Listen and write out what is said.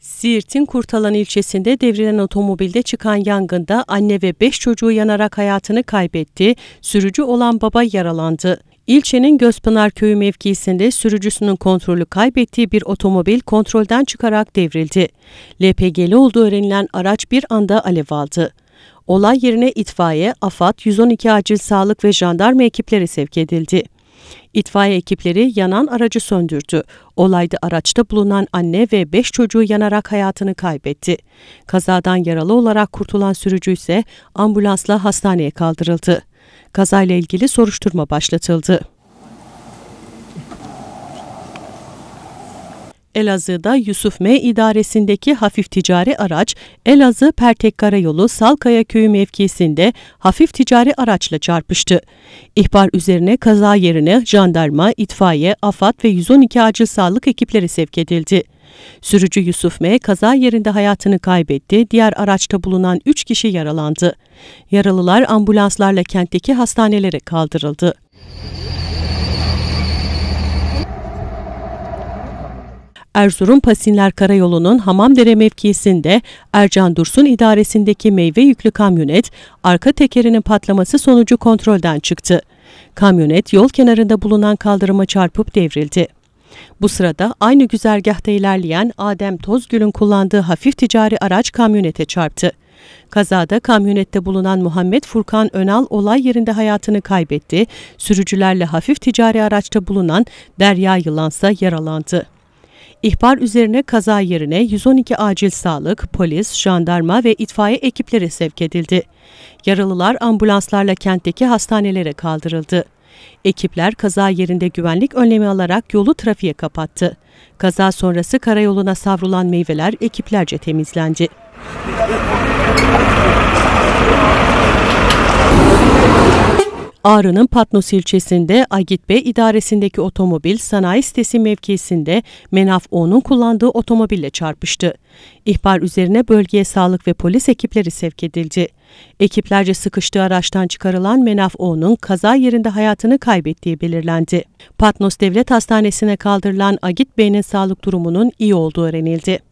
Siirt'in Kurtalan ilçesinde devrilen otomobilde çıkan yangında anne ve beş çocuğu yanarak hayatını kaybetti, sürücü olan baba yaralandı. İlçenin Gözpınar Köyü mevkiisinde sürücüsünün kontrolü kaybettiği bir otomobil kontrolden çıkarak devrildi. LPG'li olduğu öğrenilen araç bir anda alev aldı. Olay yerine itfaiye, AFAD, 112 acil sağlık ve jandarma ekipleri sevk edildi. İtfaiye ekipleri yanan aracı söndürdü. Olayda araçta bulunan anne ve 5 çocuğu yanarak hayatını kaybetti. Kazadan yaralı olarak kurtulan sürücü ise ambulansla hastaneye kaldırıldı. Kazayla ilgili soruşturma başlatıldı. Elazığ'da Yusuf M. idaresindeki hafif ticari araç Elazığ Pertek Karayolu Salkaya Köyü mevkisinde hafif ticari araçla çarpıştı. İhbar üzerine kaza yerine jandarma, itfaiye, AFAD ve 112 acil sağlık ekipleri sevk edildi. Sürücü Yusuf M. kaza yerinde hayatını kaybetti, diğer araçta bulunan 3 kişi yaralandı. Yaralılar ambulanslarla kentteki hastanelere kaldırıldı. Erzurum Pasinler Karayolu'nun Hamamdere mevkiisinde Ercan Dursun idaresindeki meyve yüklü kamyonet arka tekerinin patlaması sonucu kontrolden çıktı. Kamyonet yol kenarında bulunan kaldırıma çarpıp devrildi. Bu sırada aynı güzergahta ilerleyen Adem Tozgül'ün kullandığı hafif ticari araç kamyonete çarptı. Kazada kamyonette bulunan Muhammed Furkan Önal olay yerinde hayatını kaybetti. Sürücülerle hafif ticari araçta bulunan Derya Yılansa yaralandı. İhbar üzerine kaza yerine 112 acil sağlık, polis, jandarma ve itfaiye ekipleri sevk edildi. Yaralılar ambulanslarla kentteki hastanelere kaldırıldı. Ekipler kaza yerinde güvenlik önlemi alarak yolu trafiğe kapattı. Kaza sonrası karayoluna savrulan meyveler ekiplerce temizlendi. Ağrı'nın Patnos ilçesinde Agit Bey idaresindeki otomobil sanayi sitesi mevkisinde Menaf O'nun kullandığı otomobille çarpıştı. İhbar üzerine bölgeye sağlık ve polis ekipleri sevk edildi. Ekiplerce sıkıştığı araçtan çıkarılan Menaf O'nun kaza yerinde hayatını kaybettiği belirlendi. Patnos Devlet Hastanesi'ne kaldırılan Agit Bey'in sağlık durumunun iyi olduğu öğrenildi.